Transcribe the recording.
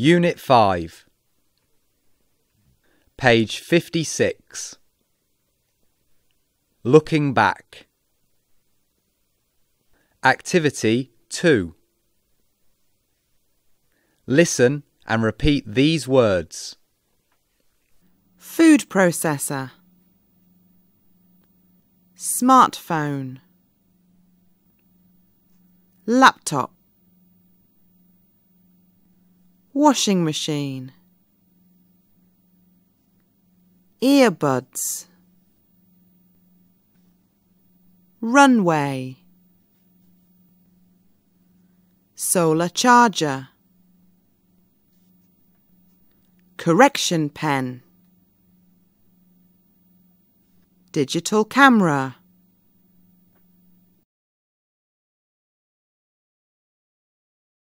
Unit 5, page 56. Looking back. Activity 2. Listen and repeat these words. Food processor. Smartphone. Laptop washing machine, earbuds, runway, solar charger, correction pen, digital camera,